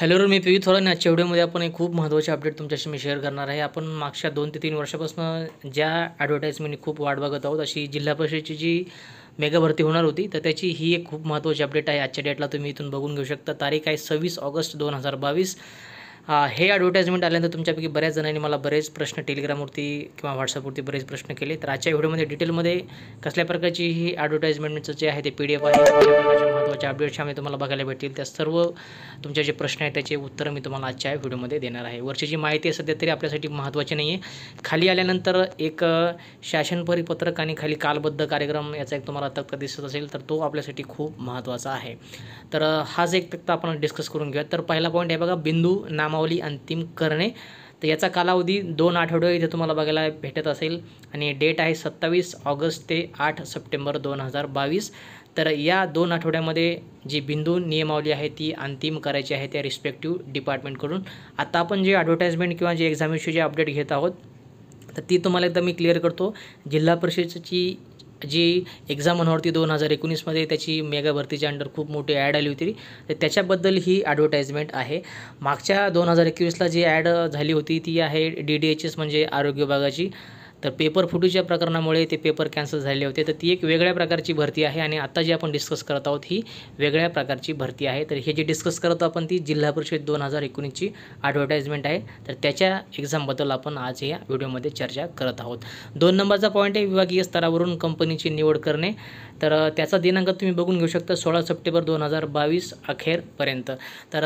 hello मी P Thorat आजच्या व्हिडिओमध्ये आपण एक खूप महत्त्वाचे अपडेट तुमच्याशी मी शेअर करणार आहे आपण मागच्या दोन ते तीन वर्षापासून ज्या ॲडव्हर्टाईजमेंट खूप वाढ बघत आहोत अशी जिल्हा परिषदेची जी मेगा भरती होणार होती तर त्याची ही एक खूप महत्त्वाची अपडेट आहे आजच्या डेटला तुम्ही इथून बघून घेऊ शकता तारीख आहे सव्वीस ऑगस्ट दोन हजार बावीस हे ॲडव्हर्टाईजमेंट आल्यानंतर तुमच्यापैकी बऱ्याच जणांनी मला बरेच प्रश्न टेलिग्रामवरती किंवा व्हॉट्सअपवरती बरेच प्रश्न केले तर आजच्या व्हिडिओमध्ये डिटेलमध्ये कसल्या प्रकारची ही ॲडव्हर्टाईजमेंटचं जे आहे ते पी डी एफ आहे महत्त्वाचे अपडेट्स आम्ही तुम्हाला बघायला भेटतील त्या सर्व तुमचे जे प्रश्न आहेत त्याचे उत्तर मी तुम्हाला आजच्या व्हिडिओमध्ये देणार आहे वरची जी माहिती आहे सध्या तरी आपल्यासाठी महत्त्वाची नाही आहे खाली आल्यानंतर एक शासन परिपत्रक आणि खाली कालबद्ध कार्यक्रम याचा एक तुम्हाला तक्ता दिसत असेल तर तो आपल्यासाठी खूप महत्त्वाचा आहे तर हाच एक तक्ता आपण डिस्कस करून घेऊयात तर पहिला पॉईंट आहे बघा बिंदू नामा नियमावली अंतिम करणे तर याचा कालावधी दोन आठवडे इथे तुम्हाला बघायला भेटत असेल आणि डेट आहे सत्तावीस ऑगस्ट ते आठ सप्टेंबर दोन हजार बावीस तर या दोन आठवड्यामध्ये जी बिंदू नियमावली आहे ती अंतिम करायची आहे त्या रिस्पेक्टिव्ह डिपार्टमेंटकडून आता आपण जे ॲडव्हर्टाईजमेंट किंवा जे जे अपडेट घेत आहोत तर ती तुम्हाला एकदा मी क्लिअर करतो जिल्हा परिषदेची जी एक्झाम होती दोन हजार एकोणीसमध्ये त्याची मेगा भरतीच्या अंडर खूप मोठी ॲड आली होती तर त्याच्याबद्दल ही ॲडव्हर्टाईजमेंट आहे मागच्या दोन हजार एकवीसला जी ॲड झाली होती ती आहे डी डी एच एस म्हणजे आरोग्य विभागाची तर पेपर फुटूच्या प्रकरणामुळे ते पेपर कॅन्सल झाले होते तर ती एक वेगळ्या प्रकारची भरती आहे आणि आता जी आपण डिस्कस करत आहोत ही वेगळ्या प्रकारची भरती आहे तर हे जी डिस्कस करत आहोत आपण ती जिल्हा परिषद दोन हजार एकोणीसची ॲडव्हर्टाईजमेंट आहे तर त्याच्या एक्झामबद्दल आपण आज या व्हिडिओमध्ये चर्चा करत आहोत दोन नंबरचा पॉईंट आहे विभागीय स्तरावरून कंपनीची निवड करणे तर त्याचा दिनांक तुम्ही बघून घेऊ शकता सोळा सप्टेंबर दोन हजार बावीस अखेरपर्यंत तर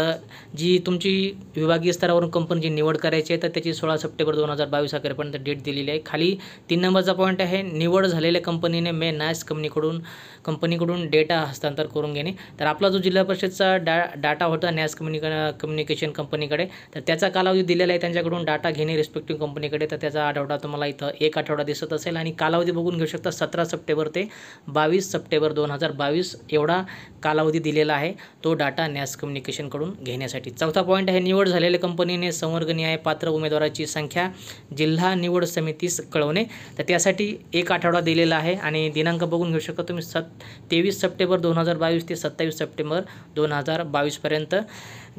जी तुमची विभागीय स्तरावरून कंपनीची निवड करायची आहे तर त्याची सोळा सप्टेंबर दोन हजार बावीस अखेरपर्यंत डेट दिलेली आहे खाली झाली तीन नंबरचा पॉईंट आहे निवड झालेल्या कंपनीने मे नॅस कंपनीकडून कंपनीकडून डेटा हस्तांतर करून घेणे तर आपला जो जिल्हा परिषदचा डा डाटा होता नॅस कम्युनिक कम्युनिकेशन कंपनीकडे तर त्याचा कालावधी दिलेला आहे त्यांच्याकडून डाटा घेणे रिस्पेक्टिव्ह कंपनीकडे तर त्याचा आठवडा तुम्हाला इथं एक आठवडा दिसत असेल आणि कालावधी बघून घेऊ शकता सतरा सप्टेंबर ते बावीस सप्टेंबर दोन हजार बावीस एवढा कालावधी दिलेला आहे तो डाटा नॅस कम्युनिकेशनकडून घेण्यासाठी चौथा पॉईंट आहे निवड झालेल्या कंपनीने संवर्गनीय पात्र उमेदवाराची संख्या जिल्हा निवड समितीस कळवणे तर त्यासाठी एक आठवडा दिलेला आहे आणि दिनांक बघून घेऊ शकता तुम्ही सत तेवीस सप्टेंबर दोन हजार बावीस ते सत्तावीस सप्टेंबर दोन हजार बावीसपर्यंत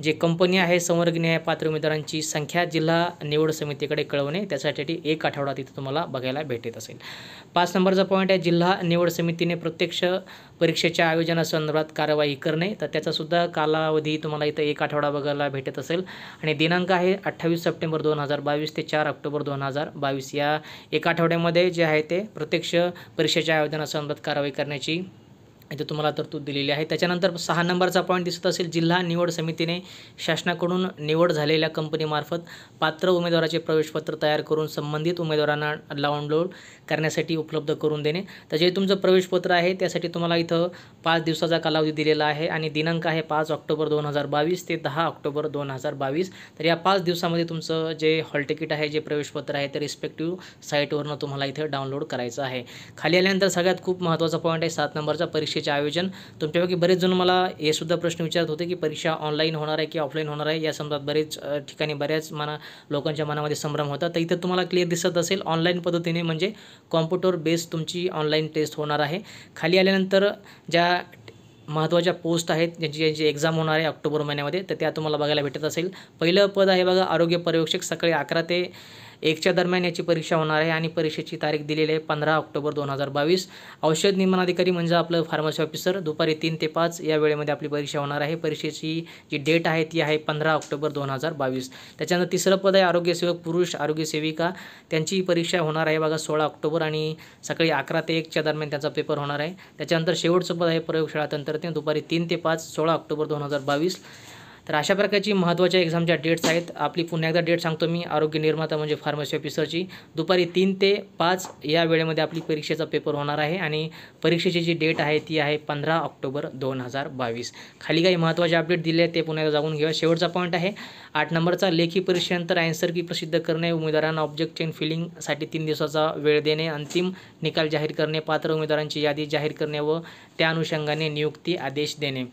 जे कंपनी आहे संवर्गीय आहे पात्र उमेदवारांची संख्या जिल्हा निवड समितीकडे कळवणे त्यासाठी एक आठवडा तिथं तुम्हाला बघायला भेटत असेल पाच नंबरचा पॉईंट आहे जिल्हा निवड समितीने प्रत्यक्ष परीक्षेच्या आयोजनासंदर्भात कारवाई करणे तर त्याचासुद्धा कालावधी तुम्हाला इथं एक आठवडा बघायला भेटत असेल आणि दिनांक आहे अठ्ठावीस सप्टेंबर दोन हजार बावीस ते चार ऑक्टोबर दोन हजार बावीस या एक आठवड्यामध्ये जे आहे ते प्रत्यक्ष परीक्षेच्या आयोजनासंदर्भात कारवाई करण्याची इथे तुम्हाला तरतूद दिलेली आहे त्याच्यानंतर सहा नंबरचा पॉईंट दिसत असेल जिल्हा निवड समितीने शासनाकडून निवड झालेल्या कंपनीमार्फत पात्र उमेदवाराचे प्रवेशपत्र तयार करून संबंधित उमेदवारांना डाउनलोड करण्यासाठी उपलब्ध करून देणे त्याचे तुमचं प्रवेशपत्र आहे त्यासाठी तुम्हाला इथं पाच दिवसाचा कालावधी दिलेला आहे आणि दिनांक आहे पाच ऑक्टोबर दोन हजार बावीस ते दहा ऑक्टोबर दोन हजार बावीस तर या पाच दिवसामध्ये तुमचं जे हॉल तिकीट आहे जे प्रवेशपत्र आहे ते रिस्पेक्टिव्ह साईटवरनं तुम्हाला इथं डाउनलोड करायचं आहे खाली आल्यानंतर सगळ्यात खूप महत्त्वाचा पॉईंट आहे सात नंबरचा परीक्षा परीक्षेचे आयोजन तुमच्यापैकी बरेच जण मला हे सुद्धा प्रश्न विचारत होते की परीक्षा ऑनलाईन होणार आहे की ऑफलाईन होणार आहे या संदर्भात बरेच ठिकाणी बऱ्याच मना लोकांच्या मनामध्ये संभ्रम होता तर इथं तुम्हाला क्लिअर दिसत असेल ऑनलाईन पद्धतीने म्हणजे कॉम्प्युटर बेस्ड तुमची ऑनलाईन टेस्ट होणार आहे खाली आल्यानंतर ज्या महत्त्वाच्या पोस्ट आहेत ज्यांची ज्यांची एक्झाम होणार आहे ऑक्टोबर महिन्यामध्ये तर त्या तुम्हाला बघायला भेटत असेल पहिलं पद आहे बघा आरोग्य पर्यवेक्षक सकाळी अकरा ते एकच्या दरम्यान याची परीक्षा होणार आहे आणि परीक्षेची तारीख दिलेली आहे पंधरा ऑक्टोबर दोन हजार बावीस औषध निर्माण अधिकारी म्हणजे आपलं फार्मसी ऑफिसर दुपारी तीन ते पाच या वेळेमध्ये आपली परीक्षा होणार आहे परीक्षेची जी डेट आहे ती आहे पंधरा ऑक्टोबर दोन हजार बावीस त्याच्यानंतर तिसरं पद आहे आरोग्यसेवक पुरुष आरोग्यसेविका त्यांची परीक्षा होणार आहे बघा सोळा ऑक्टोबर आणि सकाळी अकरा ते एकच्या दरम्यान त्यांचा पेपर होणार आहे त्याच्यानंतर शेवटचं पद आहे प्रयोगशाळा तंत्रज्ञ दुपारी तीन ते पाच सोळा ऑक्टोबर दोन हजार बावीस तर अशा प्रकारची महत्त्वाच्या एक्झामच्या डेट्स आहेत आपली पुन्हा एकदा डेट सांगतो मी आरोग्य निर्माता म्हणजे फार्मसी ऑफिसरची दुपारी तीन ते पाच या वेळेमध्ये आपली परीक्षेचा पेपर होणार आहे आणि परीक्षेची जी डेट आहे ती आहे पंधरा ऑक्टोबर दोन हजार बावीस खाली काही महत्त्वाचे अपडेट दिले आहेत ते पुन्हा एकदा जाऊन घेऊया शेवटचा पॉईंट आहे आठ नंबरचा लेखी परीक्षेनंतर अँसर की प्रसिद्ध करणे उमेदवारांना ऑब्जेक्ट चेन फिलिंगसाठी तीन दिवसाचा वेळ देणे अंतिम निकाल जाहीर करणे पात्र उमेदवारांची यादी जाहीर करणे व त्या अनुषंगाने नियुक्ती आदेश देणे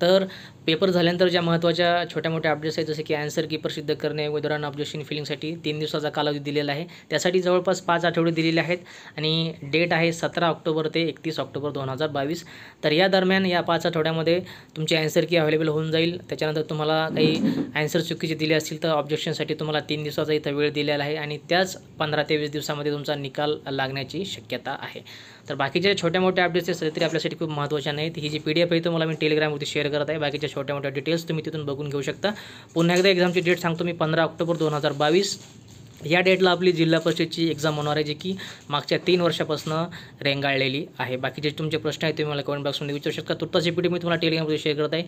तर पेपर झाल्यानंतर ज्या महत्त्वाच्या छोट्या मोठ्या अपडेट्स आहेत जसे की ॲन्सर की प्रसिद्ध करणे वगैरे ऑब्जेक्शन फिलिंगसाठी तीन दिवसाचा कालावधी दिलेला आहे त्यासाठी जवळपास पाच आठवडे दिलेले आहेत आणि डेट आहे सतरा ऑक्टोबर ते एकतीस ऑक्टोबर दोन हजार बावीस तर या दरम्यान या पाच आठवड्यामध्ये तुमची ॲन्सर की अवेलेबल होऊन जाईल त्याच्यानंतर तुम्हाला काही ॲन्सर चुकीचे दिले असतील तर ऑब्जेक्शनसाठी तुम्हाला तीन दिवसाचा इथं वेळ दिलेला आहे आणि त्याच पंधरा ते वीस दिवसामध्ये तुमचा निकाल लागण्याची शक्यता आहे तर बाकीच्या छोट्या मोठ्या अपडेट्स आहेत तरी आपल्यासाठी खूप महत्त्वाच्या नाहीत ही जी पी डी एफ आहे तुम्हाला मी टेलिग्रामवरती शेअर करत आहे बाकीच्या छोट्या मोठ्या डिटेल्स तुम्ही तिथून बघून घेऊ शकता पुन्हा एकदा एक्झामची डेट सांगतो मी पंधरा ऑक्टोबर दोन हजार बावीस या डेटला आपली जिल्हा परिषदची एक्झाम होणार आहे जी की मागच्या तीन वर्षापासून रेंगाळलेली आहे बाकीचे तुमचे प्रश्न आहेत तुम्ही मला कमेंट बॉक्समध्ये विचारू शकता सी पी मी तुम्हाला टेलिग्रामवर शेअर करत आहे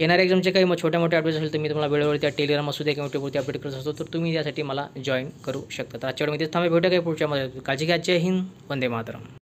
येणाऱ्या एक्झामचे काही मग छोट्या मोठ्या अपडेट्स असेल तर मी तुम्हाला वेळोवेळी त्या टेलिग्राम असू दे किंवा युट्यूबवरती अपडेट करत असतो तर तुम्ही यासाठी मला जॉईन करू शकता तर आजच्या वेळेमध्ये थांबा भेटू काही पुढच्या मध्ये काळजी घ्या जय हिंद वंदे मातरम